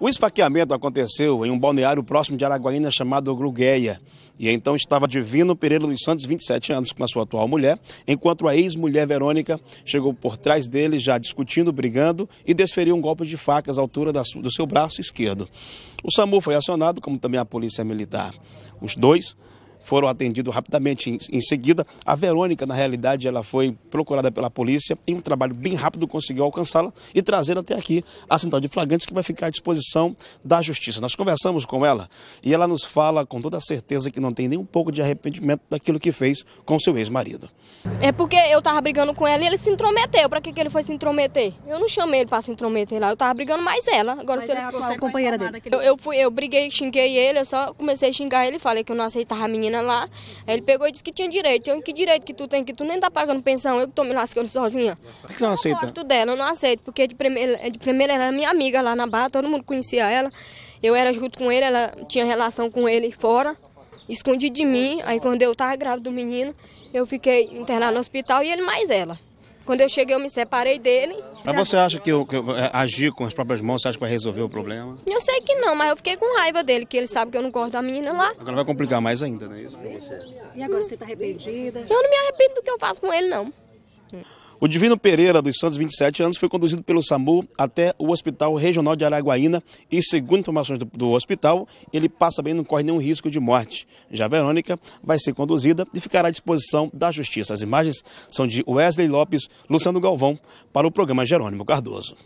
O esfaqueamento aconteceu em um balneário próximo de Araguaína chamado Grugueia. E então estava Divino Pereira dos Santos, 27 anos, com a sua atual mulher, enquanto a ex-mulher Verônica chegou por trás dele, já discutindo, brigando, e desferiu um golpe de facas à altura do seu braço esquerdo. O SAMU foi acionado, como também a Polícia Militar. Os dois foram atendidos rapidamente em, em, seguida. A Verônica, na realidade, ela foi procurada pela polícia em um trabalho bem rápido conseguiu alcançá-la e trazer até aqui a central de flagrantes que vai ficar à disposição da justiça. Nós conversamos com ela e ela nos fala com toda certeza que não tem nem um pouco de arrependimento daquilo que fez com seu ex-marido. É porque eu tava brigando com ela e ele se intrometeu. Para que, que ele foi se intrometer? Eu não chamei ele para se intrometer lá. Eu tava brigando mais ela. Agora Mas se é a companheira dele. Eu, eu fui, eu briguei, xinguei ele, eu só comecei a xingar ele, falei que eu não aceitava a menina menina lá. Aí ele pegou e disse que tinha direito. Eu, que direito que tu tem, que tu nem tá pagando pensão, eu que tô me lascando sozinha. Por que você não aceita? Eu gosto dela, eu não aceito, porque de primeira, de primeira ela era minha amiga lá na barra, todo mundo conhecia ela. Eu era junto com ele, ela tinha relação com ele fora escondido de mim. Aí quando eu estava grávida do menino, eu fiquei internada no hospital e ele mais ela. Quando eu cheguei, eu me separei dele. Mas você acha que, eu, que eu, é, agir com as próprias mãos, você acha que vai resolver o problema? Eu sei que não, mas eu fiquei com raiva dele, que ele sabe que eu não gosto da menina lá. Agora vai complicar mais ainda, né? Isso E agora você tá arrependida? Eu não me arrependo do que eu faço com ele, não. O Divino Pereira dos Santos, 27 anos, foi conduzido pelo SAMU até o Hospital Regional de Araguaína e, segundo informações do, do hospital, ele passa bem, não corre nenhum risco de morte. Já Verônica vai ser conduzida e ficará à disposição da Justiça. As imagens são de Wesley Lopes, Luciano Galvão, para o programa Jerônimo Cardoso.